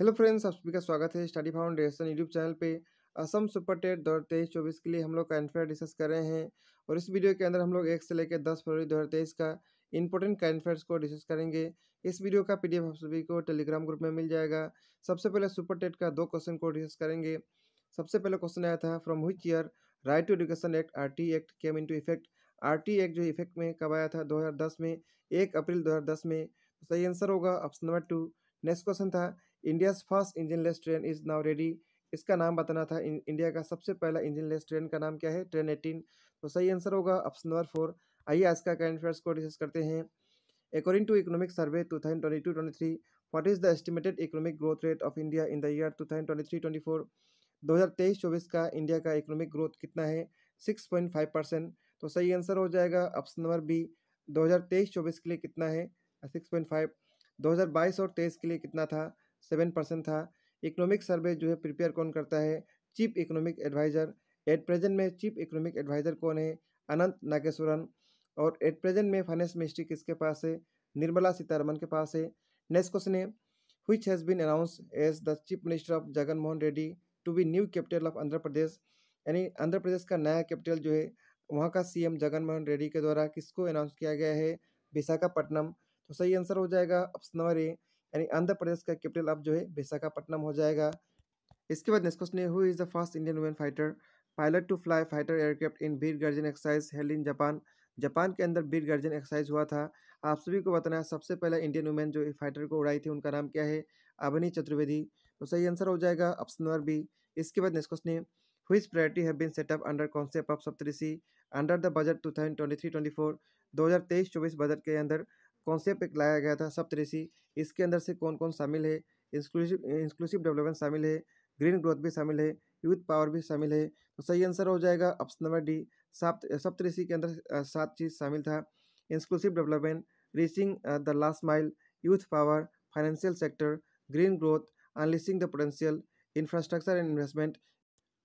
hello friends आप सभी का स्वागत है स्टडी फाउंडेशन यूट्यूब चैनल पे असम सुपर टेट दो हज़ार तेईस चौबीस के लिए हम लोग का एनफेयर डिस्कस कर रहे हैं और इस वीडियो के अंदर हम लोग एक से लेकर दस फरवरी दो हज़ार तेईस का इंपॉर्टेंट करेंट को डिस्कस करेंगे इस वीडियो का पीडीएफ आप सभी को टेलीग्राम ग्रुप में मिल जाएगा सबसे पहले सुपर टेट का दो क्वेश्चन को डिस्कस करेंगे सबसे पहले क्वेश्चन आया था from which year right to education act R act came in effect R act जो इफेक्ट में कब आया था दो में एक अप्रैल दो में तो सही आंसर होगा option number two next question था India's first engineless train is now ready इसका नाम बताना था इंडिया का सबसे पहला इंजनलेस ट्रेन का नाम क्या है ट्रेन एटीन तो सही आंसर होगा ऑप्शन नंबर फोर आइए आज का करंट अफेयर्स को डिस्कस करते हैं according to economic survey two thousand twenty two twenty three what is the estimated economic growth rate of India in the year two thousand twenty three twenty four दो हज़ार तेईस चौबीस का India का economic growth कितना है six point five percent तो सही आंसर हो जाएगा ऑप्शन नंबर बी दो हज़ार तेईस चौबीस के लिए कितना है सिक्स पॉइंट फाइव दो हज़ार बाईस और तेईस के लिए कितना था सेवन परसेंट था इकोनॉमिक सर्वे जो है प्रिपेयर कौन करता है chief economic adviser at present में चीफ इकोनॉमिक एडवाइज़र कौन है अनंत नागेश्वरन और एट प्रेजेंट में फाइनेंस मिनिस्ट्री किसके पास है निर्मला सीतारमन के पास है नेक्स्ट क्वेश्चन है which has been announce as the chief minister of Jaganmohan Reddy to be new capital of Andhra Pradesh यानी आंध्र प्रदेश का नया कैपिटल जो है वहाँ का सी एम जगनमोहन रेड्डी के द्वारा किसको अनाउंस किया गया है विशाखापट्टनम तो सही आंसर हो जाएगा ऑप्शन नंबर ए यानी आंध्र प्रदेश का कैपिटल अब जो है विशाखापट्टनम हो जाएगा इसके बाद नेक्स्ट क्वेश्चन है who is the first Indian women fighter pilot to fly fighter aircraft in Veer Guardian exercise held in Japan Japan के अंदर बीर गर्जन एक्सरसाइज हुआ था आप सभी को बताना है सबसे पहला इंडियन वुमेन जो फाइटर को उड़ाई थी उनका नाम क्या है अवनी चतुर्वेदी तो सही आंसर हो जाएगा ऑप्शन नंबर बी इसके बाद नेक्स्ट क्वेश्चन है which priority have been set up under concept of Saptarishi under the budget two thousand twenty three twenty four दो हज़ार तेईस चौबीस बजट के अंदर कॉन्सेप्ट लाया गया था सप्तऋषि इसके अंदर से कौन कौन शामिल है इंक्लूसिव इंक्लूसिव डेवलपमेंट शामिल है ग्रीन ग्रोथ भी शामिल है यूथ पावर भी शामिल है तो सही आंसर हो जाएगा ऑप्शन नंबर डी सप्त सप्तऋषि के अंदर सात चीज़ शामिल था inclusive development reaching the last mile youth power financial sector green growth unleashing the potential infrastructure and investment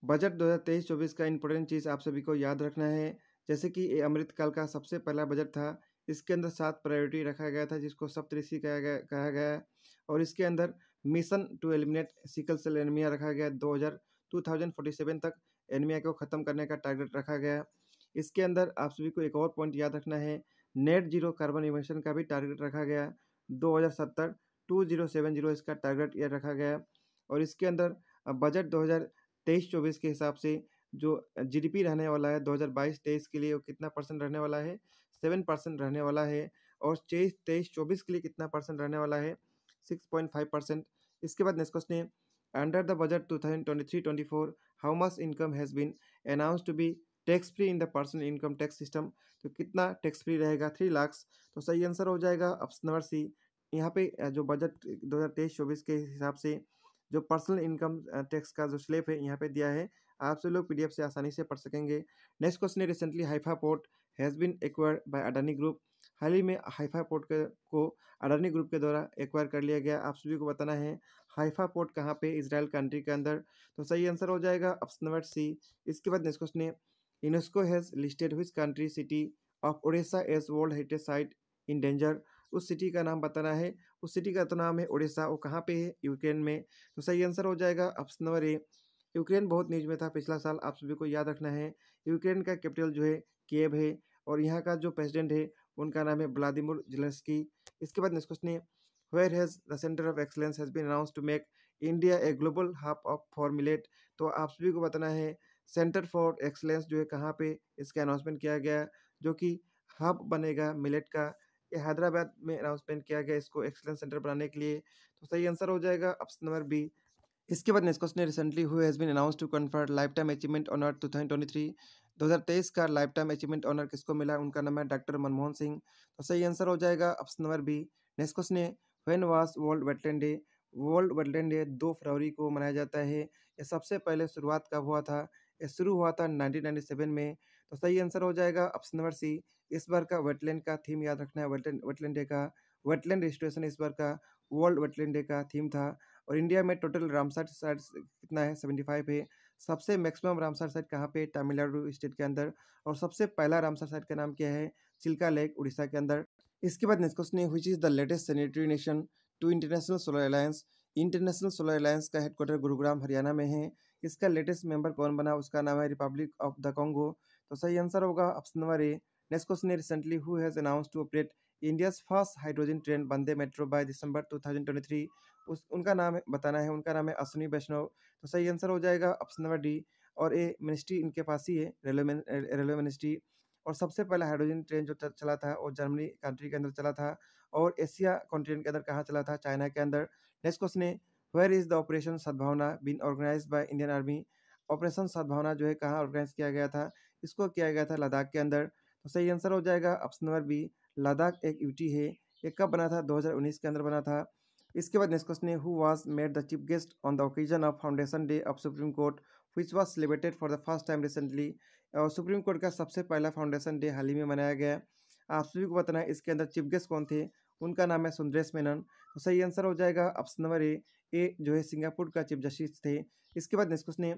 budget 2023-24 का इंपॉर्टेंट चीज़ आप सभी को याद रखना है जैसे कि ये अमृतकाल का सबसे पहला बजट था इसके अंदर सात प्रायोरिटी रखा गया था जिसको सप्तऋषि कहा गया कहा गया है और इसके अंदर mission to eliminate sickle cell anaemia रखा गया दो हज़ार टू थाउजेंड फोर्टी सेवन तक एनीमिया को ख़त्म करने का टारगेट रखा गया इसके अंदर आप सभी को एक और पॉइंट याद रखना है नेट जीरो कार्बन इमिशन का भी टारगेट रखा गया दो हज़ार सत्तर टू जीरो सेवन जीरो इसका टारगेट यह रखा गया और इसके अंदर बजट दो हज़ार तेईस चौबीस के हिसाब से जो जीडीपी रहने वाला है 2022-23 के लिए वो कितना परसेंट रहने वाला है सेवन परसेंट रहने वाला है और तेईस तेईस चौबीस के लिए कितना परसेंट रहने वाला है सिक्स पॉइंट फाइव परसेंट इसके बाद नेक्स्ट क्वेश्चन है under the budget two thousand twenty three twenty four how much income has been announce to be tax free in the personal income tax system तो कितना tax free रहेगा three lakhs तो सही answer हो जाएगा option number सी यहाँ पे जो बजट दो हज़ार तेईस चौबीस के हिसाब से जो पर्सनल इनकम टैक्स का जो स्लेप है यहाँ पे दिया है आप सब लोग पीडीएफ से आसानी से पढ़ सकेंगे नेक्स्ट क्वेश्चन है recently Haifa port has been acquired by Adani group हाल ही में हाइफा पोर्ट को अडानी ग्रुप के द्वारा एक्वायर कर लिया गया आप सभी को बताना है हाइफा पोर्ट कहाँ पे इसराइल कंट्री के अंदर तो सही आंसर हो जाएगा ऑप्शन नंबर सी इसके बाद नेक्स्ट क्वेश्चन है UNESCO has listed which country city of Orissa as world heritage site in danger उस सिटी का नाम बताना है उस सिटी का तो नाम है उड़ीसा वो कहाँ पे है यूक्रेन में तो सही आंसर हो जाएगा ऑप्शन नंबर ए यूक्रेन बहुत न्यूज में था पिछला साल आप सभी को याद रखना है यूक्रेन का कैपिटल जो है केब है और यहाँ का जो प्रेसिडेंट है उनका नाम है व्लादिमिर जेलेंस्की इसके बाद नेक्स्ट क्वेश्चन है where has the centre of excellence has been announce to make India a global hub of for millet तो आप सभी को बताना है सेंटर फॉर एक्सलेंस जो है कहाँ पे इसका अनाउंसमेंट किया गया जो कि हब बनेगा मिलेट का ये हैदराबाद में अनाउंसमेंट किया गया इसको एक्सलेंस सेंटर बनाने के लिए तो सही आंसर हो जाएगा ऑप्शन नंबर बी इसके बाद next question recently who has been announce to confer lifetime achievement honour two thousand twenty three 2023 का लाइफ टाइम अचीवमेंट ऑनर किसको मिला है उनका नाम है डॉक्टर मनमोहन सिंह तो सही आंसर हो जाएगा option number B next question है when was world wetland day world wetland day दो फरवरी को मनाया जाता है यह सबसे पहले शुरुआत कब हुआ था यह शुरू हुआ था 1997 में तो सही आंसर हो जाएगा ऑप्शन नंबर सी इस बार का वेटलैंड का थीम याद रखना है वेटलैंड वेटलैंड डे का वेटलैंड रजिस्ट्रेशन इस बार का वर्ल्ड वेटलैंड डे का थीम था और इंडिया में टोटल रामसाइट साइट कितना है सेवेंटी फाइव है सबसे मैक्सिमम रामसर साइट कहाँ पे तमिलनाडु स्टेट के अंदर और सबसे पहला रामसर साइट का नाम क्या है चिल्का लेक उड़ीसा के अंदर इसके बाद नेक्स्ट क्वेश्चन है which is the latest signatory nation to international solar alliance international solar alliance का हेडक्वार्टर गुरुग्राम हरियाणा में है इसका लेटेस्ट मेंबर कौन बना उसका नाम है रिपब्लिक ऑफ द कॉन्गो तो सही आंसर होगा option number A next question है recently who has announce to operate India's first hydrogen train Vande metro by December 2023 उस उनका नाम है बताना है उनका नाम है अश्विनी वैष्णव तो सही आंसर हो जाएगा ऑप्शन नंबर डी और ए मिनिस्ट्री इनके पास ही है रेलवे रेलवे मिनिस्ट्री और सबसे पहला हाइड्रोजन ट्रेन जो चला था वो जर्मनी कंट्री के अंदर चला था और एशिया कॉन्टिनेंट के अंदर कहाँ चला था चाइना के अंदर नेक्स्ट क्वेश्चन है where is the operation Sadbhavana been organise by Indian army operation Sadbhavana जो है कहाँ ऑर्गेनाइज किया गया था इसको किया गया था लद्दाख के अंदर तो सही आंसर हो जाएगा ऑप्शन नंबर बी लद्दाख एक यूटी है ये कब बना था 2019 के अंदर बना था इसके बाद नेक्स्ट क्वेश्चन है who was made the chief guest on the occasion of foundation day of supreme court which was celebrated for the first time recently और सुप्रीम कोर्ट का सबसे पहला फाउंडेशन डे हाल ही में मनाया गया आप सभी को बताना है इसके अंदर चीफ गेस्ट कौन थे उनका नाम है सुंदरेश मेनन तो सही आंसर हो जाएगा ऑप्शन नंबर ए ए जो है सिंगापुर का चीफ जस्टिस थे इसके बाद नेक्स्ट क्वेश्चन है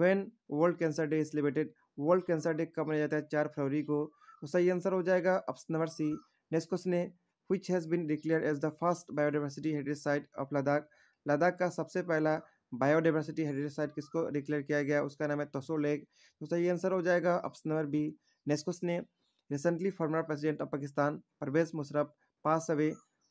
when world cancer day is celebrated world cancer day कब मनाया जाता है चार फरवरी को तो सही आंसर हो जाएगा option number C next question है which has been declare as the first biodiversity heritage site of Ladakh Ladakh का सबसे पहला बायोडाइवर्सिटी हेरिटेज साइट किसको डिक्लेयर किया गया उसका नाम है तसो लेक तो सही आंसर हो जाएगा option number B next question है recently former president of Pakistan Pervez Musharraf pass away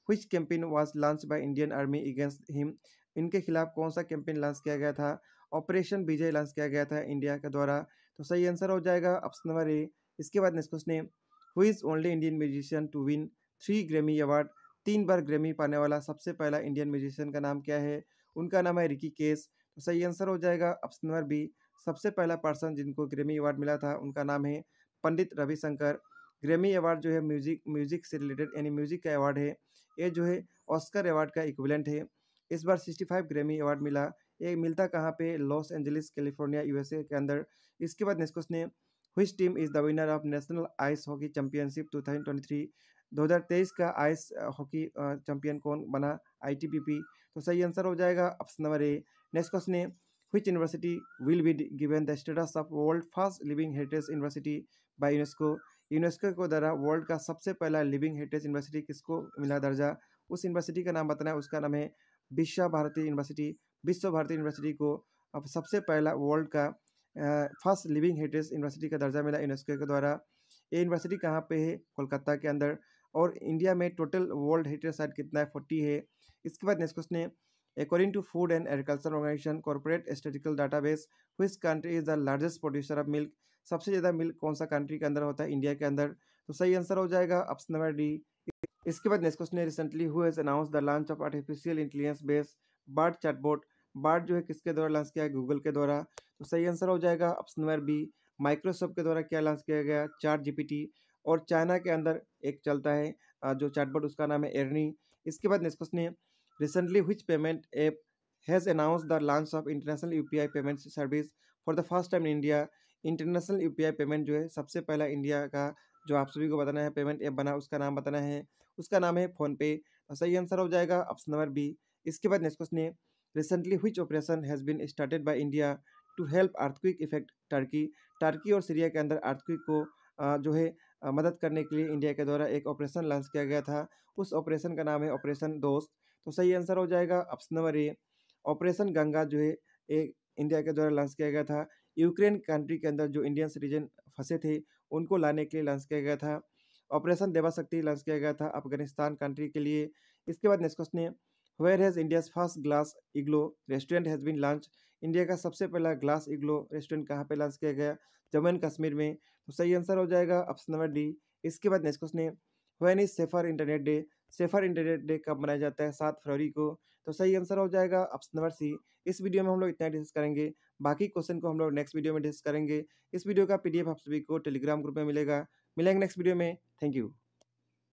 which campaign was launch by Indian army against him इनके खिलाफ कौन सा कैंपेन लॉन्च किया गया था ऑपरेशन विजय लॉन्च किया गया था इंडिया के द्वारा तो सही आंसर हो जाएगा ऑप्शन नंबर ए इसके बाद नेक्स्ट क्वेश्चन है is only Indian musician to win three Grammy award तीन बार ग्रेमी पाने वाला सबसे पहला इंडियन म्यूजिशियन का नाम क्या है उनका नाम है रिकी केस तो सही आंसर हो जाएगा ऑप्शन नंबर बी सबसे पहला पर्सन जिनको ग्रेमी अवार्ड मिला था उनका नाम है पंडित रविशंकर ग्रेमी अवार्ड जो है म्यूजिक म्यूजिक से रिलेटेड यानी म्यूजिक का अवार्ड है ये जो है ऑस्कर अवार्ड का इक्विलेंट है इस बार 65 ग्रेमी अवार्ड मिला ये मिलता कहाँ पे लॉस एंजलिस कैलिफोर्निया यूएसए के अंदर इसके बाद नेक्स्ट क्वेश्चन है which team is the winner of national ice hockey championship 2023 2023 का आइस हॉकी चैंपियन कौन बना आईटीपीपी तो सही आंसर हो जाएगा option number A next question है which university will be given the status of world first living heritage university by UNESCO UNESCO के द्वारा वर्ल्ड का सबसे पहला लिविंग हेरिटेज यूनिवर्सिटी किसको मिला दर्जा उस यूनिवर्सिटी का नाम बताना है उसका नाम है विश्व भारती यूनिवर्सिटी विश्व भारती यूनिवर्सिटी को अब सबसे पहला वर्ल्ड का फर्स्ट लिविंग हेरिटेज यूनिवर्सिटी का दर्जा मिला यूनेस्को के द्वारा ये यूनिवर्सिटी कहाँ पे है कोलकाता के अंदर और इंडिया में टोटल वर्ल्ड हेरिटेज साइट कितना है फोर्टी है इसके बाद नेस्कोस ने according to food and agriculture organization corporate statistical base which country is the largest producer of milk सबसे ज़्यादा मिल्क कौन सा कंट्री के अंदर होता है इंडिया के अंदर तो सही आंसर हो जाएगा ऑप्शन नंबर डी इसके बाद नेस्कोस ने recently which announce the launch of artificial intelligence based bird chatbot Bard जो है किसके द्वारा लॉन्च किया गूगल के द्वारा तो सही आंसर हो जाएगा ऑप्शन नंबर बी माइक्रोसॉफ्ट के द्वारा क्या लॉन्च किया गया चार जी और चाइना के अंदर एक चलता है जो चैटबॉट उसका नाम है एरनी इसके बाद नेक्स्ट क्वेश्चन है recently which payment app has announce the launch of international UPI payment service for the first time in India international UPI payment जो है सबसे पहला इंडिया का जो आप सभी को बताना है पेमेंट ऐप बना उसका नाम बताना है उसका नाम है फ़ोनपे तो सही आंसर हो जाएगा ऑप्शन नंबर बी इसके बाद नेक्स्ट क्वेश्चन है Recently, which operation has been started by India to help earthquake effect Turkey Turkey और सीरिया के अंदर अर्थक्विक को जो है मदद करने के लिए इंडिया के द्वारा एक ऑपरेशन लॉन्च किया गया था उस ऑपरेशन का नाम है ऑपरेशन दोस्त तो सही आंसर हो जाएगा option number A operation Ganga जो है एक इंडिया के द्वारा लॉन्च किया गया था यूक्रेन कंट्री के अंदर जो इंडियन सिटीजन फंसे थे उनको लाने के लिए लॉन्च किया गया था ऑपरेशन देवाशक्ति लॉन्च किया गया था अफगानिस्तान कंट्री के लिए इसके बाद नेक्स्ट क्वेश्चन है where has India's first glass igloo restaurant has been launch India का सबसे पहला ग्लास इग्लो रेस्टोरेंट कहाँ पे लॉन्च किया गया जम्मू एंड कश्मीर में तो सही आंसर हो जाएगा ऑप्शन नंबर डी इसके बाद नेक्स्ट क्वेश्चन है when is safer internet day safer internet day कब मनाया जाता है सात फरवरी को तो सही आंसर हो जाएगा ऑप्शन नंबर सी इस वीडियो में हम लोग इतना डिस्कस करेंगे बाकी क्वेश्चन को हम लोग नेक्स्ट वीडियो में डिस्कस करेंगे इस वीडियो का पीडीएफ आप सभी को टेलीग्राम ग्रुप में मिलेगा मिलेंगे नेक्स्ट वीडियो में थैंक यू